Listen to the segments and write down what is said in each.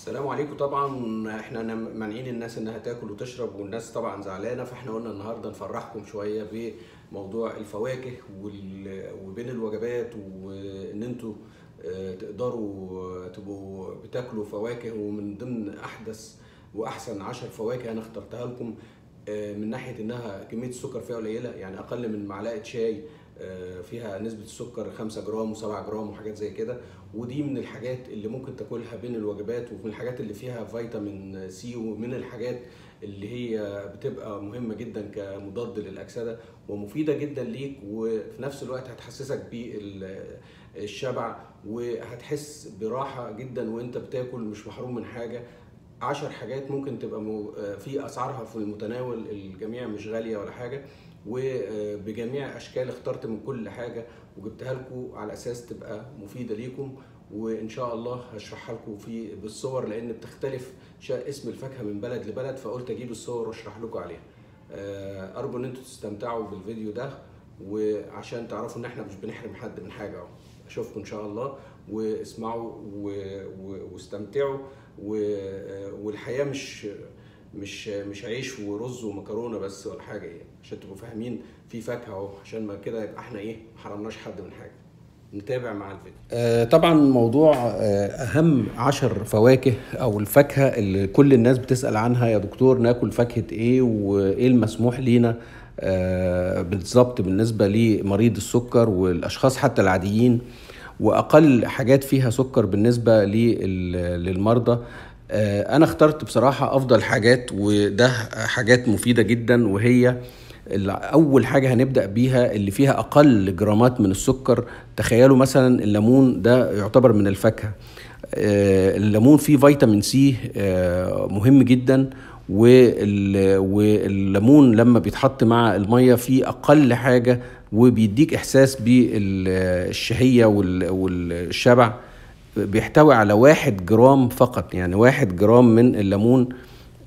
السلام عليكم طبعا احنا مانعين الناس انها تاكل وتشرب والناس طبعا زعلانه فاحنا قلنا النهارده نفرحكم شويه بموضوع الفواكه وبين الوجبات وان انتوا آه، تقدروا آه، تبقوا بتاكلوا فواكه ومن ضمن احدث واحسن 10 فواكه انا اخترتها لكم آه، من ناحيه انها كميه السكر فيها قليله يعني اقل من معلقه شاي آه، فيها نسبه السكر 5 جرام و7 جرام وحاجات زي كده ودي من الحاجات اللي ممكن تاكلها بين الوجبات ومن الحاجات اللي فيها فيتامين سي ومن الحاجات اللي هي بتبقى مهمه جدا كمضاد للاكسده ومفيده جدا ليك وفي نفس الوقت هتحسسك بالشبع وهتحس براحه جدا وانت بتاكل مش محروم من حاجه عشر حاجات ممكن تبقى آه، في اسعارها في المتناول الجميع مش غاليه ولا حاجه وبجميع اشكال اخترت من كل حاجه وجبتها لكم على اساس تبقى مفيده ليكم وان شاء الله هشرحها لكم في بالصور لان بتختلف اسم الفاكهه من بلد لبلد فقلت اجيب الصور واشرح لكم عليها آه، ارجو ان انتم تستمتعوا بالفيديو ده وعشان تعرفوا ان احنا مش بنحرم حد من حاجه اهو اشوفكم ان شاء الله واسمعوا واستمتعوا آه، والحياه مش مش مش عيش ورز ومكرونه بس ولا حاجه يعني عشان تبقوا فاهمين في فاكهه اهو عشان ما كده يبقى احنا ايه ما حرمناش حد من حاجه نتابع مع الفيديو آه طبعا موضوع آه اهم عشر فواكه او الفاكهه اللي كل الناس بتسال عنها يا دكتور ناكل فاكهه ايه وايه المسموح لينا آه بالظبط بالنسبه لمريض السكر والاشخاص حتى العاديين واقل حاجات فيها سكر بالنسبه للمرضى آه، انا اخترت بصراحه افضل حاجات وده حاجات مفيده جدا وهي اول حاجه هنبدا بيها اللي فيها اقل جرامات من السكر تخيلوا مثلا الليمون ده يعتبر من الفاكهه آه، الليمون فيه فيتامين سي آه، مهم جدا والليمون لما بيتحط مع الميه فيه اقل حاجه وبيديك احساس بالشهيه والشبع بيحتوي على واحد جرام فقط يعني واحد جرام من الليمون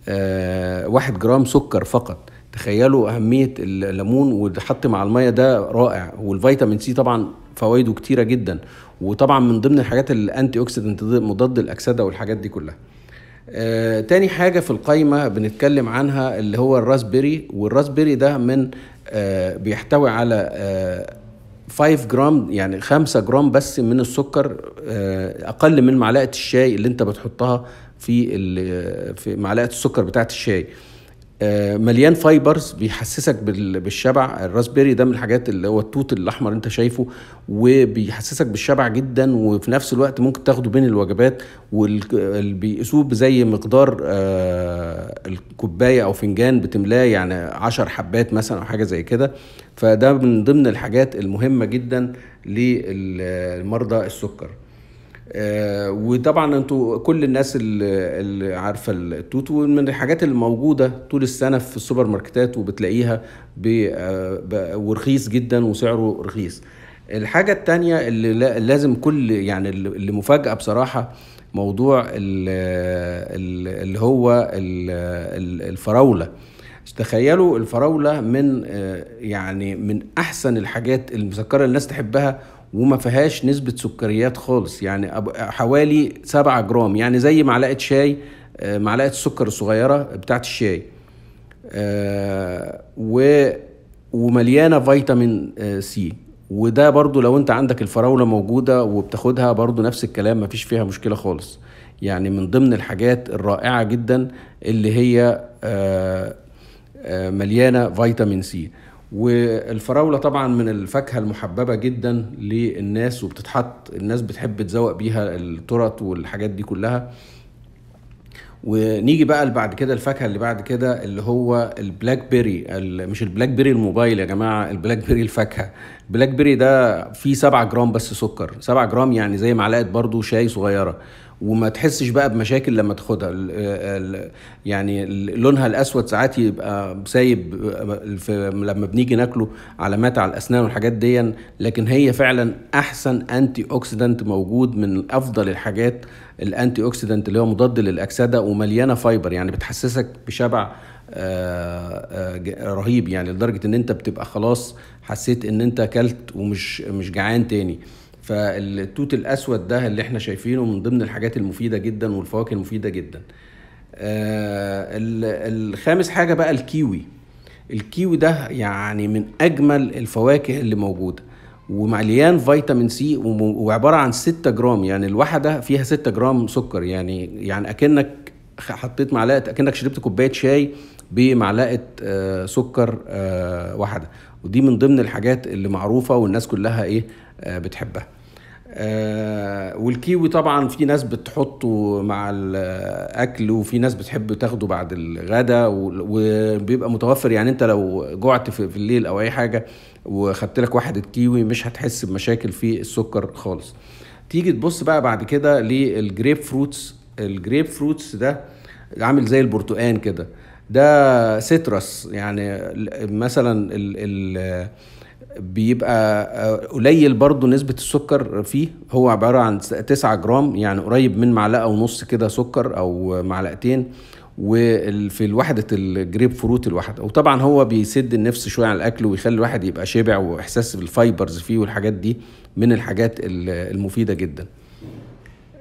آه، واحد جرام سكر فقط تخيلوا اهميه الليمون وتحط مع الميه ده رائع والفيتامين سي طبعا فوائده كتيره جدا وطبعا من ضمن الحاجات الانتي اوكسيدنت مضاد الاكسده والحاجات دي كلها آه، تاني حاجة في القايمة بنتكلم عنها اللي هو الراسبيري والراسبيري ده من آه بيحتوي على آه 5 جرام يعني 5 جرام بس من السكر آه أقل من معلقة الشاي اللي أنت بتحطها في, آه، في معلقة السكر بتاعة الشاي آه، مليان فايبرز بيحسسك بالشبع الراسبيري ده من الحاجات اللي هو التوت الاحمر انت شايفه وبيحسسك بالشبع جدا وفي نفس الوقت ممكن تاخده بين الوجبات واللي بيقيسوه مقدار آه، الكوبايه او فنجان بتملاه يعني 10 حبات مثلا او حاجه زي كده فده من ضمن الحاجات المهمه جدا للمرضى السكر آه، وطبعا انتوا كل الناس اللي عارفه التوت ومن الحاجات الموجوده طول السنه في السوبر ماركتات وبتلاقيها آه، ورخيص جدا وسعره رخيص الحاجة الثانيه اللي لازم كل يعني اللي مفاجأة بصراحة موضوع اللي هو الفراولة تخيلوا الفراولة من آه، يعني من أحسن الحاجات المسكرة الناس تحبها وما فيهاش نسبة سكريات خالص يعني حوالي 7 جرام يعني زي معلقة شاي آه، معلقة السكر الصغيرة بتاعة الشاي آه، و ومليانة فيتامين آه، سي وده برضو لو انت عندك الفراولة موجودة وبتاخدها برضو نفس الكلام مفيش فيها مشكلة خالص يعني من ضمن الحاجات الرائعة جدا اللي هي مليانة فيتامين سي والفراوله طبعا من الفاكهه المحببه جدا للناس وبتتحط الناس بتحب تزوق بيها الترط والحاجات دي كلها ونيجي بقى بعد كده الفاكهه اللي بعد كده اللي هو البلاك بيري مش البلاك بيري الموبايل يا جماعه البلاك بيري الفاكهه البلاك بيري ده فيه 7 جرام بس سكر 7 جرام يعني زي معلقه برضو شاي صغيره وما تحسش بقى بمشاكل لما تاخدها يعني لونها الاسود ساعات يبقى سايب لما بنيجي ناكله علامات على الاسنان والحاجات دي لكن هي فعلا احسن انتي اوكسيدنت موجود من افضل الحاجات الانتي اوكسيدنت اللي هو مضاد للاكسده ومليانه فايبر يعني بتحسسك بشبع آه، آه، رهيب يعني لدرجه ان انت بتبقى خلاص حسيت ان انت اكلت ومش مش جعان تاني فالتوت الاسود ده اللي احنا شايفينه من ضمن الحاجات المفيده جدا والفواكه المفيده جدا آه، الخامس حاجه بقى الكيوي الكيوي ده يعني من اجمل الفواكه اللي موجوده ومليان فيتامين سي وعباره عن 6 جرام يعني الواحده فيها 6 جرام سكر يعني يعني اكنك حطيت معلقه اكنك شربت كوبايه شاي بمعلقه آه، سكر آه، واحده ودي من ضمن الحاجات اللي معروفه والناس كلها ايه آه، بتحبها آه، والكيوي طبعا في ناس بتحطه مع الاكل وفي ناس بتحب تاخده بعد الغداء وبيبقى متوفر يعني انت لو جعت في الليل او اي حاجه وخدت لك واحد كيوي مش هتحس بمشاكل في السكر خالص تيجي تبص بقى بعد كده للجريب فروتس الجريب فروتس ده عامل زي البرتقان كده ده سترس يعني مثلا ال ال بيبقى آه، قليل برضو نسبة السكر فيه هو عبارة عن 9 جرام يعني قريب من معلقة ونص كده سكر أو معلقتين وفي الوحدة الجريب فروت الواحدة وطبعا هو بيسد النفس شوية على الأكل ويخلي الواحد يبقى شبع وإحساس بالفايبرز فيه والحاجات دي من الحاجات المفيدة جدا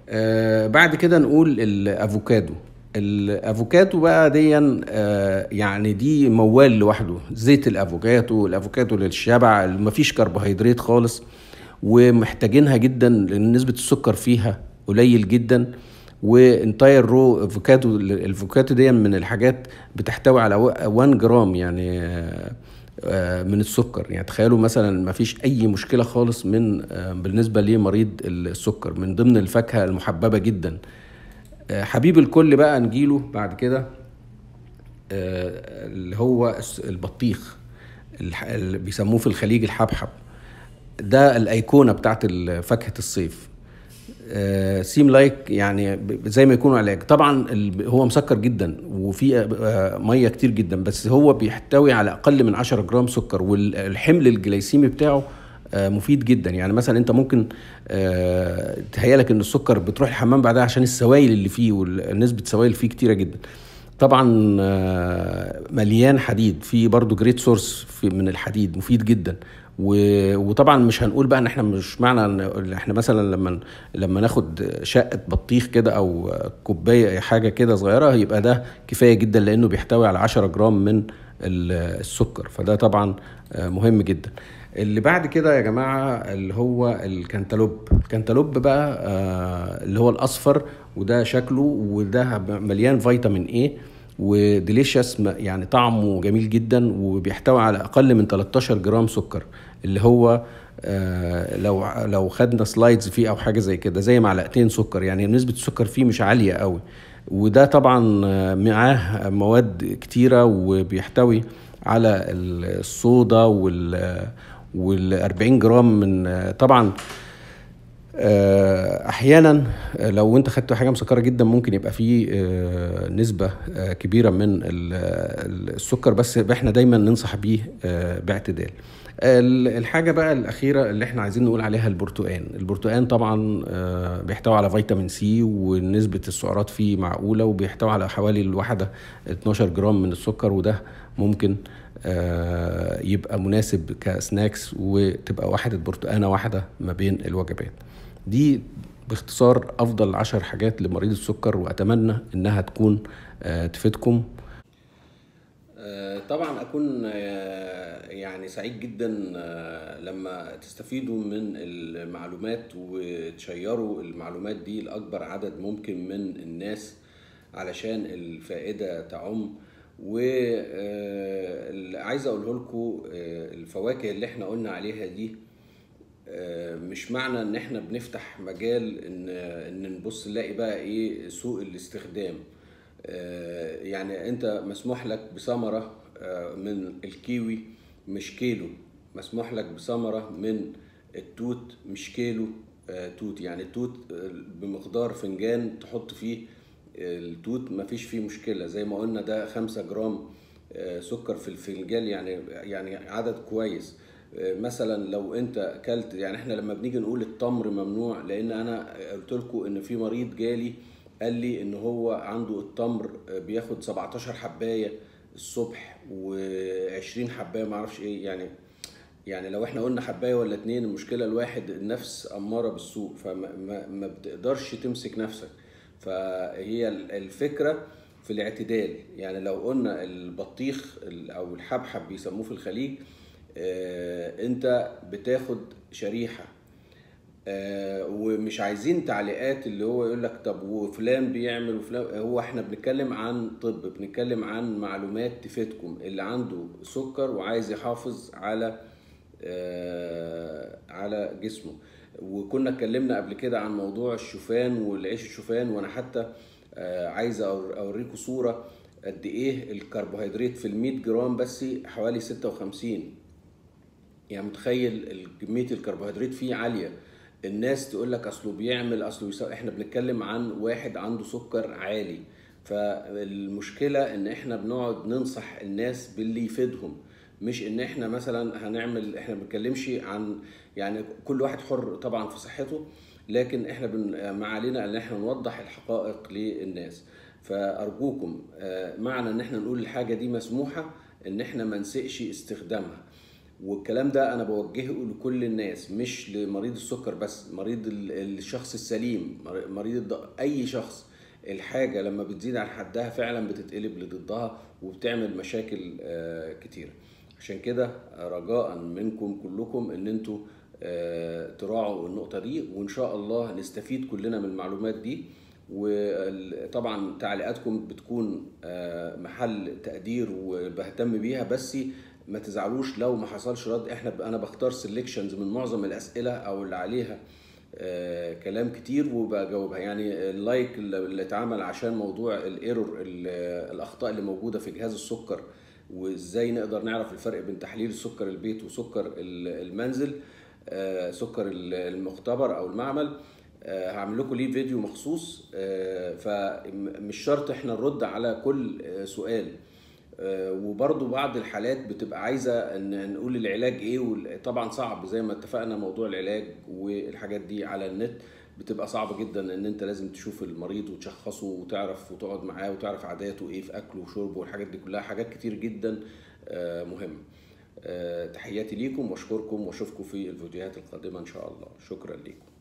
آه، بعد كده نقول الأفوكادو الافوكاتو بقى ديا آه، يعني دي موال لوحده زيت الافوكاتو الافوكاتو للشبع مفيش كربوهيدرات خالص ومحتاجينها جدا لان نسبه السكر فيها قليل جدا وانتاير رو افوكاتو الافوكاتو دي من الحاجات بتحتوي على 1 جرام يعني آه، آه، من السكر يعني تخيلوا مثلا ما فيش اي مشكله خالص من بالنسبه لمريض السكر من ضمن الفاكهه المحببه جدا آه، حبيب الكل بقى نجيله بعد كده آه، اللي هو البطيخ اللي بيسموه في الخليج الحبحب ده الأيقونة بتاعت فاكهة الصيف سيم آه، لايك يعني زي ما يكون علاج طبعا هو مسكر جدا وفي ميه كتير جدا بس هو بيحتوي على اقل من 10 جرام سكر والحمل الجليسيمي بتاعه آه، مفيد جدا يعني مثلا انت ممكن آه، تهيالك ان السكر بتروح الحمام بعدها عشان السوائل اللي فيه ونسبه سوائل فيه كتيره جدا طبعا آه، مليان حديد في برضه جريت سورس من الحديد مفيد جدا وطبعا مش هنقول بقى ان احنا مش معنى ان احنا مثلا لما لما ناخد شقه بطيخ كده او كوبايه حاجه كده صغيره يبقى ده كفايه جدا لانه بيحتوي على 10 جرام من السكر فده طبعا مهم جدا اللي بعد كده يا جماعه اللي هو الكنتالوب الكنتالوب بقى آه اللي هو الاصفر وده شكله وده مليان فيتامين ايه وديليشيس يعني طعمه جميل جدا وبيحتوي على اقل من 13 جرام سكر اللي هو آه، لو لو خدنا سلايدز فيه او حاجه زي كده زي معلقتين سكر يعني نسبه السكر فيه مش عاليه قوي وده طبعا آه، معاه مواد كتيره وبيحتوي على الصودا وال وال40 جرام من طبعا آه، احيانا آه، لو انت خدت حاجه مسكره جدا ممكن يبقى فيه آه، نسبه كبيره من السكر بس احنا دايما ننصح بيه باعتدال الحاجة بقى الأخيرة اللي احنا عايزين نقول عليها البرتقان البرتقان طبعا آه، بيحتوي على فيتامين سي ونسبة السعرات فيه معقولة وبيحتوي على حوالي الواحدة 12 جرام من السكر وده ممكن آه، يبقى مناسب كسناكس وتبقى واحدة برتقانة واحدة ما بين الوجبات دي باختصار أفضل عشر حاجات لمريض السكر وأتمنى إنها تكون آه، تفيدكم آه، طبعا اكون آه، يعني سعيد جدا آه، لما تستفيدوا من المعلومات وتشيروا المعلومات دي لاكبر عدد ممكن من الناس علشان الفائده تعم عايز اقوله لكم الفواكه اللي احنا قلنا عليها دي مش معنى ان احنا بنفتح مجال ان ان نبص نلاقي بقى ايه سوء الاستخدام آه، يعني انت مسموح لك بثمره آه، من الكيوي مش كيلو مسموح لك بثمره من التوت مش كيلو آه، توت يعني التوت بمقدار فنجان تحط فيه التوت مفيش فيه مشكله زي ما قلنا ده 5 جرام سكر في الفنجان يعني يعني عدد كويس مثلا لو انت اكلت يعني احنا لما بنيجي نقول التمر ممنوع لان انا قلت لكم ان في مريض جالي قال لي ان هو عنده التمر آه، بياخد 17 حبايه الصبح و20 حبايه معرفش ايه يعني يعني لو احنا قلنا حبايه ولا اتنين المشكله الواحد النفس اماره بالسوء فما بتقدرش تمسك نفسك فهي الفكره في الاعتدال يعني لو قلنا البطيخ او الحبحب بيسموه في الخليج آه، انت بتاخد شريحه آه، ومش عايزين تعليقات اللي هو يقول لك طب وفلان بيعمل وفلان هو احنا بنتكلم عن طب بنتكلم عن معلومات تفيدكم اللي عنده سكر وعايز يحافظ على آه، على جسمه وكنا اتكلمنا قبل كده عن موضوع الشوفان والعيش الشوفان وانا حتى آه، عايز اوريكم صوره قد ايه الكربوهيدرات في ال 100 جرام بس حوالي 56 يعني متخيل كميه الكربوهيدرات فيه عاليه الناس تقول لك اصله بيعمل اصله بيسوي احنا بنتكلم عن واحد عنده سكر عالي فالمشكله ان احنا بنقعد ننصح الناس باللي يفيدهم مش ان احنا مثلا هنعمل احنا ما بنتكلمش عن يعني كل واحد حر طبعا في صحته لكن احنا بن... ما علينا ان احنا نوضح الحقائق للناس فارجوكم آه، معنى ان احنا نقول الحاجه دي مسموحه ان احنا ما نسقش استخدامها والكلام ده انا بوجهه لكل الناس مش لمريض السكر بس مريض الشخص السليم مريض اي شخص الحاجه لما بتزيد عن حدها فعلا بتتقلب لضدها وبتعمل مشاكل آه، كتيره عشان كده رجاء منكم كلكم ان انتوا آه، تراعوا النقطه دي وان شاء الله نستفيد كلنا من المعلومات دي وطبعا تعليقاتكم بتكون آه، محل تقدير وبهتم بيها بس ما تزعلوش لو ما حصلش رد احنا انا بختار سيلكشنز من معظم الاسئله او اللي عليها آه كلام كتير وبجاوبها يعني اللايك اللي اتعمل عشان موضوع الايرور الاخطاء اللي موجوده في جهاز السكر وازاي نقدر نعرف الفرق بين تحليل سكر البيت وسكر المنزل آه سكر المختبر او المعمل آه هعمل لكم ليه فيديو مخصوص آه، فمش شرط احنا نرد على كل آه، سؤال آه، وبرضو بعض الحالات بتبقى عايزه ان نقول العلاج ايه طبعا صعب زي ما اتفقنا موضوع العلاج والحاجات دي على النت بتبقى صعبه جدا ان انت لازم تشوف المريض وتشخصه وتعرف وتقعد معاه وتعرف عاداته ايه في اكله وشربه والحاجات دي كلها حاجات كتير جدا آه، مهمه آه، تحياتي ليكم واشكركم واشوفكم في الفيديوهات القادمه ان شاء الله شكرا ليكم